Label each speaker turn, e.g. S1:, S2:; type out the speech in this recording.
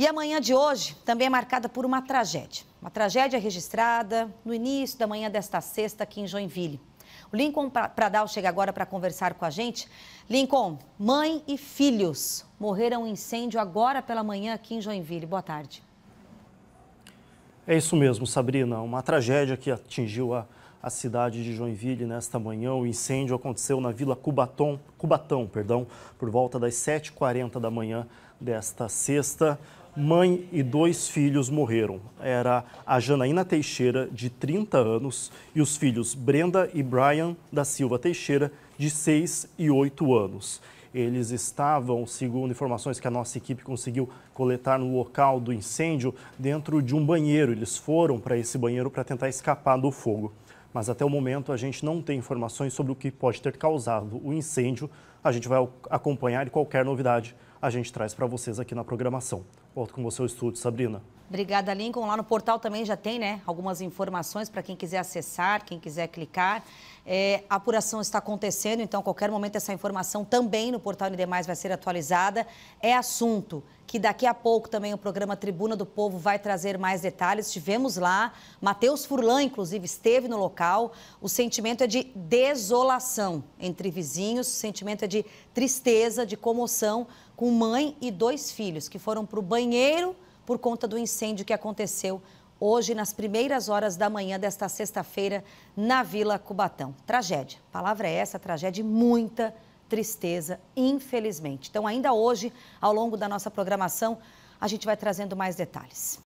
S1: E a manhã de hoje também é marcada por uma tragédia. Uma tragédia registrada no início da manhã desta sexta aqui em Joinville. O Lincoln Pradal chega agora para conversar com a gente. Lincoln, mãe e filhos morreram em incêndio agora pela manhã aqui em Joinville. Boa tarde.
S2: É isso mesmo, Sabrina. Uma tragédia que atingiu a, a cidade de Joinville nesta manhã. O incêndio aconteceu na Vila Cubatão, Cubatão perdão, por volta das 7h40 da manhã desta sexta mãe e dois filhos morreram. Era a Janaína Teixeira, de 30 anos, e os filhos Brenda e Brian da Silva Teixeira, de 6 e 8 anos. Eles estavam, segundo informações que a nossa equipe conseguiu coletar no local do incêndio, dentro de um banheiro. Eles foram para esse banheiro para tentar escapar do fogo mas até o momento a gente não tem informações sobre o que pode ter causado o incêndio. A gente vai acompanhar e qualquer novidade a gente traz para vocês aqui na programação. Volto com você ao estúdio, Sabrina.
S1: Obrigada, Lincoln. Lá no portal também já tem né, algumas informações para quem quiser acessar, quem quiser clicar. É, a apuração está acontecendo, então, a qualquer momento, essa informação também no portal ND Mais vai ser atualizada. É assunto, que daqui a pouco também o programa Tribuna do Povo vai trazer mais detalhes. Estivemos lá, Matheus Furlan, inclusive, esteve no local. O sentimento é de desolação entre vizinhos, o sentimento é de tristeza, de comoção com mãe e dois filhos que foram para o banheiro por conta do incêndio que aconteceu hoje, nas primeiras horas da manhã desta sexta-feira, na Vila Cubatão. Tragédia. palavra é essa, tragédia muita tristeza, infelizmente. Então, ainda hoje, ao longo da nossa programação, a gente vai trazendo mais detalhes.